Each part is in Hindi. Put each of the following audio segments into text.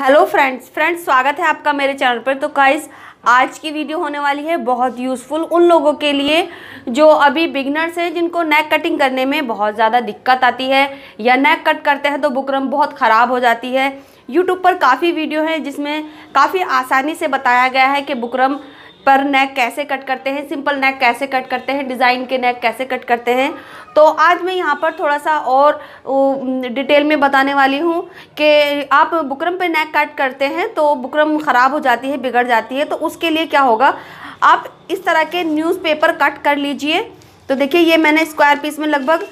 हेलो फ्रेंड्स फ्रेंड्स स्वागत है आपका मेरे चैनल पर तो काइज आज की वीडियो होने वाली है बहुत यूज़फुल उन लोगों के लिए जो अभी बिगनर्स हैं जिनको नेक कटिंग करने में बहुत ज़्यादा दिक्कत आती है या नेक कट करते हैं तो बुकरम बहुत ख़राब हो जाती है यूट्यूब पर काफ़ी वीडियो है जिसमें काफ़ी आसानी से बताया गया है कि बुकरम पर नेक कैसे कट करते हैं सिंपल नेक कैसे कट करते हैं डिज़ाइन के नेक कैसे कट करते हैं तो आज मैं यहाँ पर थोड़ा सा और डिटेल में बताने वाली हूँ कि आप बुकरम पे नेक कट करते हैं तो बुकरम ख़राब हो जाती है बिगड़ जाती है तो उसके लिए क्या होगा आप इस तरह के न्यूज़पेपर कट कर लीजिए तो देखिए ये मैंने स्क्वायर पीस में लगभग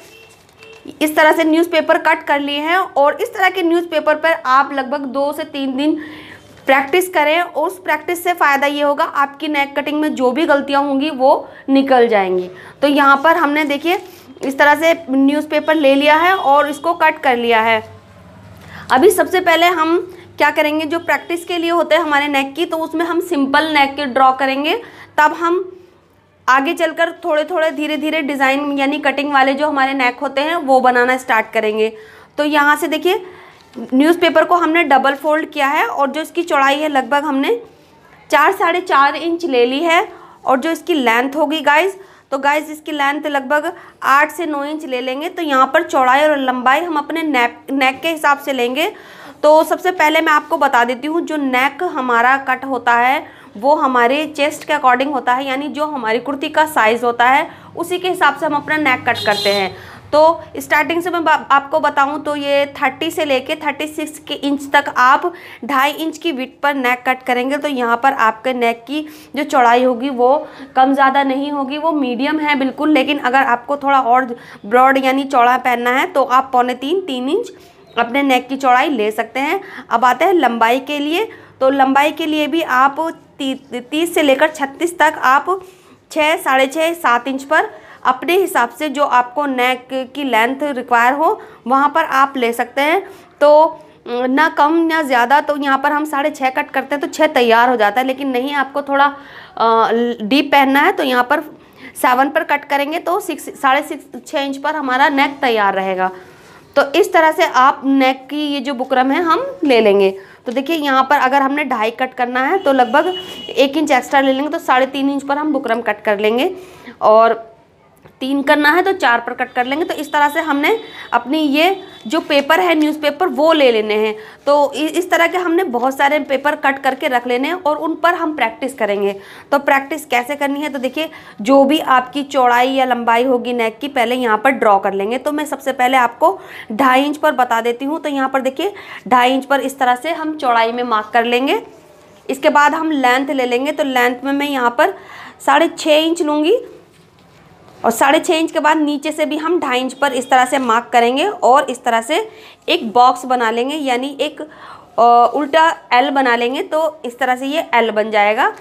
इस तरह से न्यूज़पेपर कट कर लिए हैं और इस तरह के न्यूज़पेपर पर आप लगभग दो से तीन दिन प्रैक्टिस करें और उस प्रैक्टिस से फ़ायदा ये होगा आपकी नेक कटिंग में जो भी गलतियाँ होंगी वो निकल जाएंगी तो यहाँ पर हमने देखिए इस तरह से न्यूज़पेपर ले लिया है और इसको कट कर लिया है अभी सबसे पहले हम क्या करेंगे जो प्रैक्टिस के लिए होते हैं हमारे नेक की तो उसमें हम सिंपल नेक के ड्रॉ करेंगे तब हम आगे चलकर थोड़े थोड़े धीरे धीरे डिज़ाइन यानी कटिंग वाले जो हमारे नेक होते हैं वो बनाना स्टार्ट करेंगे तो यहाँ से देखिए न्यूज़पेपर को हमने डबल फोल्ड किया है और जो इसकी चौड़ाई है लगभग हमने चार साढ़े चार इंच ले ली है और जो इसकी लेंथ होगी गाइज तो गाइज इसकी लेंथ लगभग आठ से नौ इंच ले लेंगे तो यहाँ पर चौड़ाई और लंबाई हम अपने नेक नेक के हिसाब से लेंगे तो सबसे पहले मैं आपको बता देती हूँ जो नेक हमारा कट होता है वो हमारे चेस्ट के अकॉर्डिंग होता है यानी जो हमारी कुर्ती का साइज़ होता है उसी के हिसाब से हम अपना नेक कट करते हैं तो स्टार्टिंग से मैं आपको बताऊं तो ये 30 से लेके 36 के इंच तक आप ढाई इंच की विट पर नेक कट करेंगे तो यहाँ पर आपके नेक की जो चौड़ाई होगी वो कम ज़्यादा नहीं होगी वो मीडियम है बिल्कुल लेकिन अगर आपको थोड़ा और ब्रॉड यानी चौड़ा पहनना है तो आप पौने तीन तीन इंच अपने नेक की चौड़ाई ले सकते हैं अब आते हैं लंबाई के लिए तो लंबाई के लिए भी आप ती, तीस से लेकर छत्तीस तक आप छः साढ़े छः सात इंच पर अपने हिसाब से जो आपको नेक की लेंथ रिक्वायर हो वहाँ पर आप ले सकते हैं तो ना कम ना ज़्यादा तो यहाँ पर हम साढ़े छः कट करते हैं तो छः तैयार हो जाता है लेकिन नहीं आपको थोड़ा डीप पहनना है तो यहाँ पर सेवन पर कट करेंगे तो सिक्स साढ़े सिक्स छः इंच पर हमारा नेक तैयार रहेगा तो इस तरह से आप नेक की ये जो बुकरम है हम ले लेंगे तो देखिए यहाँ पर अगर हमने ढाई कट करना है तो लगभग एक इंच एक्स्ट्रा ले लेंगे तो साढ़े तीन इंच पर हम बुकरम कट कर लेंगे और तीन करना है तो चार पर कट कर लेंगे तो इस तरह से हमने अपनी ये जो पेपर है न्यूज़पेपर वो ले लेने हैं तो इस तरह के हमने बहुत सारे पेपर कट करके रख लेने हैं और उन पर हम प्रैक्टिस करेंगे तो प्रैक्टिस कैसे करनी है तो देखिए जो भी आपकी चौड़ाई या लंबाई होगी नेक की पहले यहाँ पर ड्रॉ कर लेंगे तो मैं सबसे पहले आपको ढाई इंच पर बता देती हूँ तो यहाँ पर देखिए ढाई इंच पर इस तरह से हम चौड़ाई में मार्क कर लेंगे इसके बाद हम लेंथ ले लेंगे तो लेंथ में मैं यहाँ पर साढ़े छः इंच लूँगी और साढ़े छः इंच के बाद नीचे से भी हम ढाई इंच पर इस तरह से मार्क करेंगे और इस तरह से एक बॉक्स बना लेंगे यानी एक उल्टा एल बना लेंगे तो इस तरह से ये एल बन जाएगा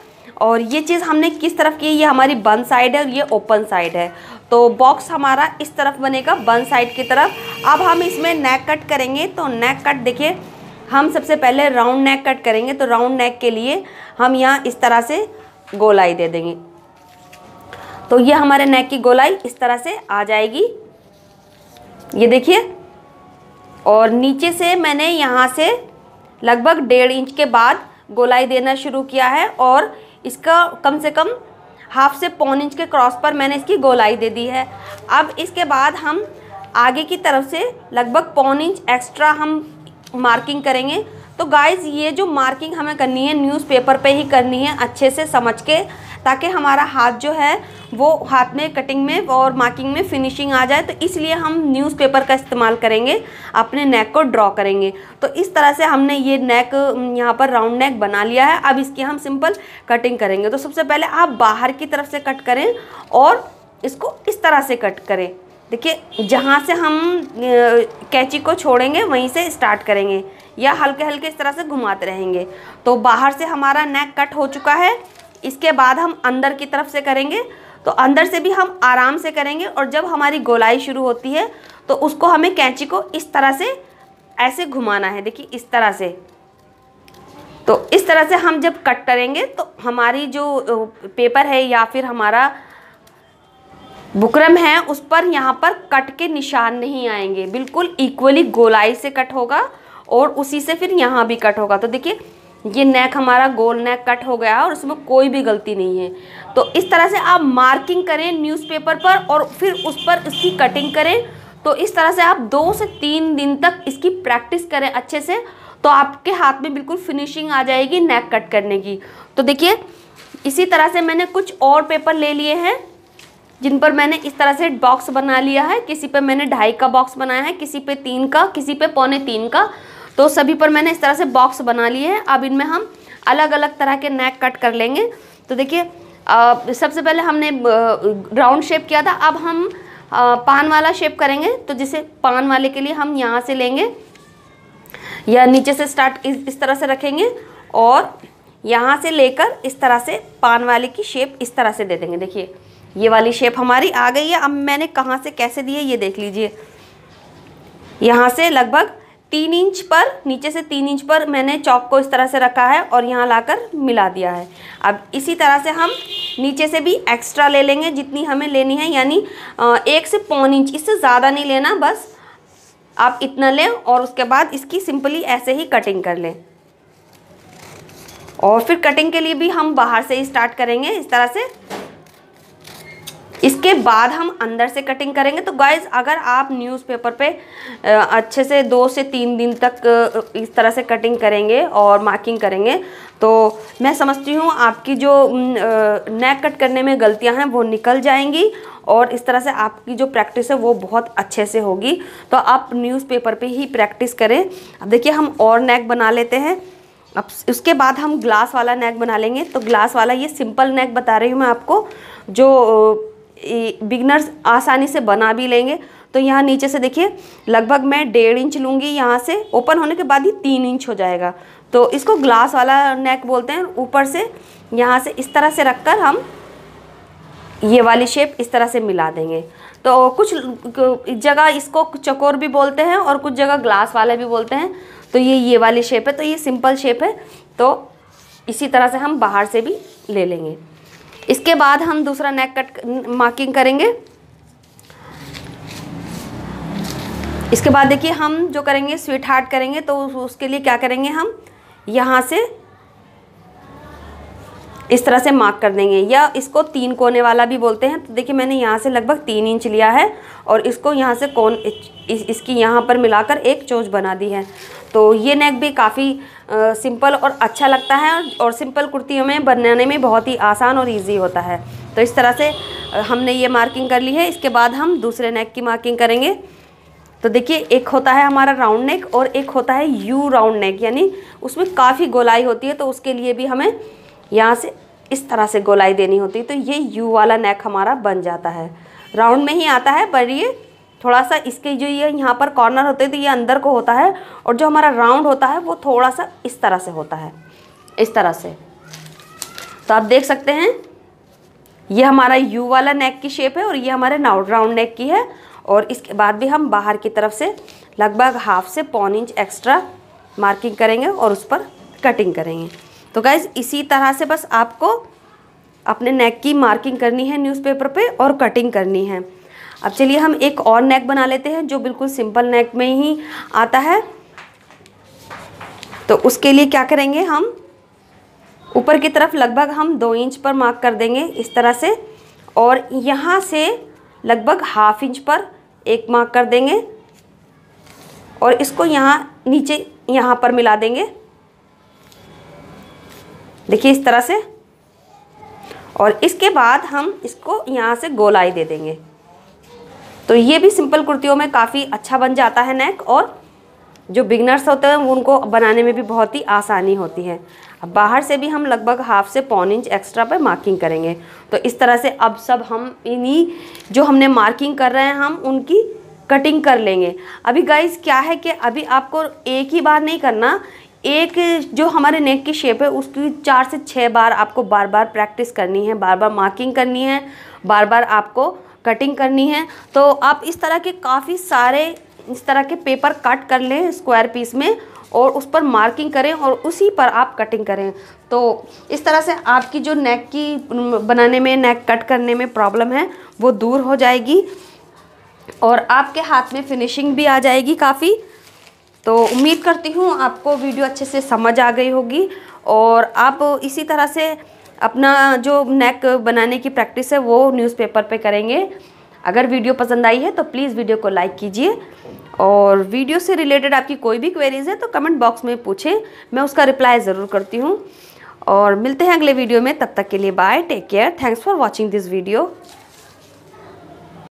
और ये चीज़ हमने किस तरफ की ये हमारी बंद साइड है और ये ओपन साइड है तो बॉक्स हमारा इस तरफ बनेगा बंद साइड की तरफ अब हम इसमें नेक कट करेंगे तो नेक कट देखिए हम सबसे पहले राउंड नेक कट करेंगे तो राउंड नेक के लिए हम यहाँ इस तरह से गोलाई दे देंगे तो ये हमारे नेक की गोलाई इस तरह से आ जाएगी ये देखिए और नीचे से मैंने यहाँ से लगभग डेढ़ इंच के बाद गोलाई देना शुरू किया है और इसका कम से कम हाफ से पौन इंच के क्रॉस पर मैंने इसकी गोलाई दे दी है अब इसके बाद हम आगे की तरफ से लगभग पौन इंच एक्स्ट्रा हम मार्किंग करेंगे तो गाइज़ ये जो मार्किंग हमें करनी है न्यूज़पेपर पे ही करनी है अच्छे से समझ के ताकि हमारा हाथ जो है वो हाथ में कटिंग में और मार्किंग में फिनिशिंग आ जाए तो इसलिए हम न्यूज़पेपर का इस्तेमाल करेंगे अपने नेक को ड्रॉ करेंगे तो इस तरह से हमने ये नेक यहाँ पर राउंड नेक बना लिया है अब इसकी हम सिंपल कटिंग करेंगे तो सबसे पहले आप बाहर की तरफ से कट करें और इसको इस तरह से कट करें देखिए जहाँ से हम कैची को छोड़ेंगे वहीं से स्टार्ट करेंगे या हल्के हल्के इस तरह से घुमाते रहेंगे तो बाहर से हमारा नेक कट हो चुका है इसके बाद हम अंदर की तरफ से करेंगे तो अंदर से भी हम आराम से करेंगे और जब हमारी गोलाई शुरू होती है तो उसको हमें कैंची को इस तरह से ऐसे घुमाना है देखिए इस तरह से तो इस तरह से हम जब कट करेंगे तो हमारी जो पेपर है या फिर हमारा बुकरम है उस पर यहाँ पर कट के निशान नहीं आएंगे बिल्कुल इक्वली गोलाई से कट होगा और उसी से फिर यहाँ भी कट होगा तो देखिए ये नेक हमारा गोल नेक कट हो गया और उसमें कोई भी गलती नहीं है तो इस तरह से आप मार्किंग करें न्यूज़पेपर पर और फिर उस पर इसकी कटिंग करें तो इस तरह से आप दो से तीन दिन तक इसकी प्रैक्टिस करें अच्छे से तो आपके हाथ में बिल्कुल फिनिशिंग आ जाएगी नेक कट करने की तो देखिए इसी तरह से मैंने कुछ और पेपर ले लिए हैं जिन पर मैंने इस तरह से बॉक्स बना लिया है किसी पे मैंने ढाई का बॉक्स बनाया है किसी पे तीन का किसी पे पौने तीन का तो सभी पर मैंने इस तरह से बॉक्स बना लिए हैं अब इनमें हम अलग अलग तरह के नेक कट कर लेंगे तो देखिए सबसे पहले हमने राउंड शेप किया था अब हम आ, पान वाला शेप करेंगे तो जिसे पान वाले के लिए हम यहाँ से लेंगे या नीचे से स्टार्ट इस, इस तरह से रखेंगे और यहाँ से लेकर इस तरह से पान वाले की शेप इस तरह से दे देंगे देखिए ये वाली शेप हमारी आ गई है अब मैंने कहाँ से कैसे दी है ये देख लीजिए यहाँ से लगभग तीन इंच पर नीचे से तीन इंच पर मैंने चौक को इस तरह से रखा है और यहाँ लाकर मिला दिया है अब इसी तरह से हम नीचे से भी एक्स्ट्रा ले लेंगे जितनी हमें लेनी है यानी एक से पौन इंच इससे ज़्यादा नहीं लेना बस आप इतना लें और उसके बाद इसकी सिंपली ऐसे ही कटिंग कर लें और फिर कटिंग के लिए भी हम बाहर से ही स्टार्ट करेंगे इस तरह से इसके बाद हम अंदर से कटिंग करेंगे तो गाइज अगर आप न्यूज़पेपर पे अच्छे से दो से तीन दिन तक इस तरह से कटिंग करेंगे और मार्किंग करेंगे तो मैं समझती हूँ आपकी जो नेक कट करने में गलतियाँ हैं वो निकल जाएंगी और इस तरह से आपकी जो प्रैक्टिस है वो बहुत अच्छे से होगी तो आप न्यूज़पेपर पे ही प्रैक्टिस करें अब देखिए हम और नेक बना लेते हैं अब उसके बाद हम ग्लास वाला नेक बना लेंगे तो ग्लास वाला ये सिंपल नेक बता रही हूँ मैं आपको जो बिगनर्स आसानी से बना भी लेंगे तो यहाँ नीचे से देखिए लगभग मैं डेढ़ इंच लूँगी यहाँ से ओपन होने के बाद ही तीन इंच हो जाएगा तो इसको ग्लास वाला नेक बोलते हैं ऊपर से यहाँ से इस तरह से रख कर हम ये वाली शेप इस तरह से मिला देंगे तो कुछ जगह इसको चकोर भी बोलते हैं और कुछ जगह ग्लास वाले भी बोलते हैं तो ये ये वाली शेप है तो ये सिंपल शेप है तो इसी तरह से हम बाहर से भी ले लेंगे इसके बाद हम दूसरा नेक कट मार्किंग करेंगे इसके बाद देखिए हम जो करेंगे स्वीट हार्ट करेंगे तो उसके लिए क्या करेंगे हम यहाँ से इस तरह से मार्क कर देंगे या इसको तीन कोने वाला भी बोलते हैं तो देखिए मैंने यहाँ से लगभग तीन इंच लिया है और इसको यहाँ से कौन इस, इसकी यहाँ पर मिलाकर एक चोच बना दी है तो ये नेक भी काफ़ी सिंपल और अच्छा लगता है और सिंपल कुर्तियों में बनाने में बहुत ही आसान और ईजी होता है तो इस तरह से हमने ये मार्किंग कर ली है इसके बाद हम दूसरे नेक की मार्किंग करेंगे तो देखिए एक होता है हमारा राउंड नेक और एक होता है यू राउंड नेक यानी उसमें काफ़ी गोलाई होती है तो उसके लिए भी हमें यहाँ से इस तरह से गोलाई देनी होती है तो ये यू वाला नेक हमारा बन जाता है राउंड में ही आता है पर ये थोड़ा सा इसके जो ये यहाँ पर कॉर्नर होते हैं तो ये अंदर को होता है और जो हमारा राउंड होता है वो थोड़ा सा इस तरह से होता है इस तरह से तो आप देख सकते हैं ये हमारा यू वाला नेक की शेप है और ये हमारे नाउट राउंड नेक की है और इसके बाद भी हम बाहर की तरफ से लगभग हाफ से पौन इंच एक्स्ट्रा मार्किंग करेंगे और उस पर कटिंग करेंगे तो गाइज इसी तरह से बस आपको अपने नेक की मार्किंग करनी है न्यूज़पेपर पे और कटिंग करनी है अब चलिए हम एक और नेक बना लेते हैं जो बिल्कुल सिंपल नेक में ही आता है तो उसके लिए क्या करेंगे हम ऊपर की तरफ लगभग हम दो इंच पर मार्क कर देंगे इस तरह से और यहाँ से लगभग हाफ इंच पर एक मार्क कर देंगे और इसको यहाँ नीचे यहाँ पर मिला देंगे देखिए इस तरह से और इसके बाद हम इसको यहाँ से गोलाई दे देंगे तो ये भी सिंपल कुर्तियों में काफ़ी अच्छा बन जाता है नेक और जो बिगनर्स होते हैं उनको बनाने में भी बहुत ही आसानी होती है अब बाहर से भी हम लगभग हाफ से पौन इंच एक्स्ट्रा पर मार्किंग करेंगे तो इस तरह से अब सब हम इन्हीं जो हमने मार्किंग कर रहे हैं हम उनकी कटिंग कर लेंगे अभी गाइस क्या है कि अभी आपको एक ही बार नहीं करना एक जो हमारे नेक की शेप है उसकी चार से छः बार आपको बार बार प्रैक्टिस करनी है बार बार मार्किंग करनी है बार बार आपको कटिंग करनी है तो आप इस तरह के काफ़ी सारे इस तरह के पेपर कट कर लें स्क्वायर पीस में और उस पर मार्किंग करें और उसी पर आप कटिंग करें तो इस तरह से आपकी जो नेक की बनाने में नेक कट करने में प्रॉब्लम है वो दूर हो जाएगी और आपके हाथ में फिनिशिंग भी आ जाएगी काफ़ी तो उम्मीद करती हूँ आपको वीडियो अच्छे से समझ आ गई होगी और आप इसी तरह से अपना जो नेक बनाने की प्रैक्टिस है वो न्यूज़पेपर पे करेंगे अगर वीडियो पसंद आई है तो प्लीज़ वीडियो को लाइक कीजिए और वीडियो से रिलेटेड आपकी कोई भी क्वेरीज़ है तो कमेंट बॉक्स में पूछें मैं उसका रिप्लाई ज़रूर करती हूँ और मिलते हैं अगले वीडियो में तब तक के लिए bye take care thanks for watching this video